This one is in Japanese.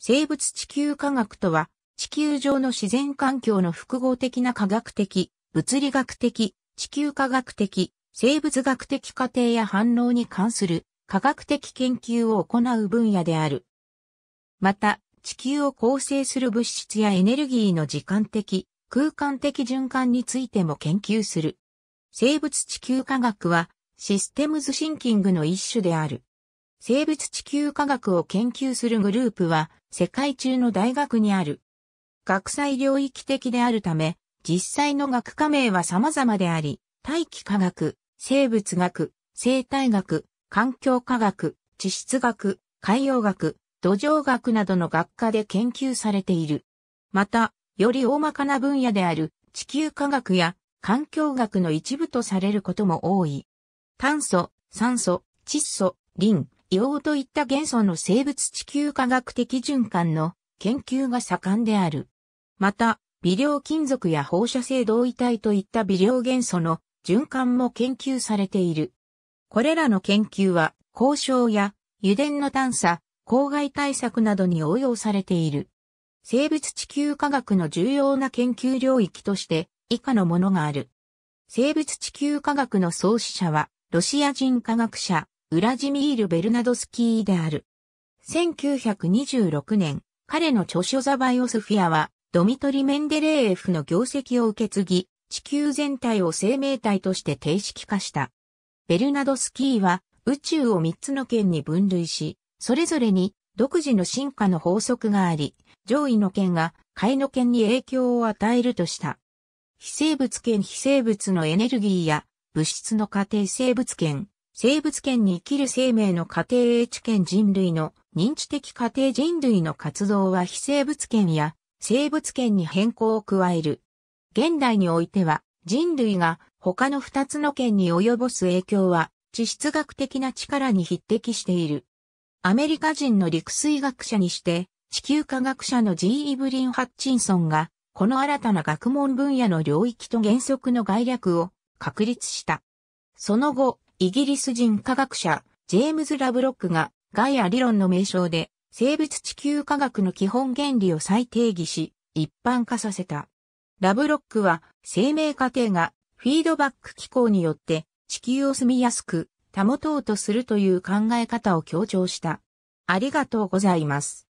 生物地球科学とは、地球上の自然環境の複合的な科学的、物理学的、地球科学的、生物学的過程や反応に関する科学的研究を行う分野である。また、地球を構成する物質やエネルギーの時間的、空間的循環についても研究する。生物地球科学は、システムズシンキングの一種である。生物地球科学を研究するグループは世界中の大学にある。学際領域的であるため、実際の学科名は様々であり、大気科学、生物学、生態学、環境科学、地質学、海洋学、土壌学などの学科で研究されている。また、より大まかな分野である地球科学や環境学の一部とされることも多い。炭素、酸素、窒素、リン、硫黄といった元素の生物地球科学的循環の研究が盛んである。また、微量金属や放射性同位体といった微量元素の循環も研究されている。これらの研究は、交渉や油田の探査、公害対策などに応用されている。生物地球科学の重要な研究領域として以下のものがある。生物地球科学の創始者はロシア人科学者ウラジミール・ベルナドスキーである。1926年、彼の著書ザバイオスフィアは、ドミトリ・メンデレーエフの業績を受け継ぎ、地球全体を生命体として定式化した。ベルナドスキーは、宇宙を3つの圏に分類し、それぞれに独自の進化の法則があり、上位の圏が下位の圏に影響を与えるとした。非生物圏非生物のエネルギーや物質の過程生物圏、生物圏に生きる生命の過程英知圏人類の認知的過程人類の活動は非生物圏や生物圏に変更を加える。現代においては人類が他の二つの圏に及ぼす影響は地質学的な力に匹敵している。アメリカ人の陸水学者にして地球科学者の G. イブリン・ハッチンソンがこの新たな学問分野の領域と原則の概略を確立した。その後、イギリス人科学者、ジェームズ・ラブロックが、ガイア理論の名称で、生物地球科学の基本原理を再定義し、一般化させた。ラブロックは、生命過程が、フィードバック機構によって、地球を住みやすく、保とうとするという考え方を強調した。ありがとうございます。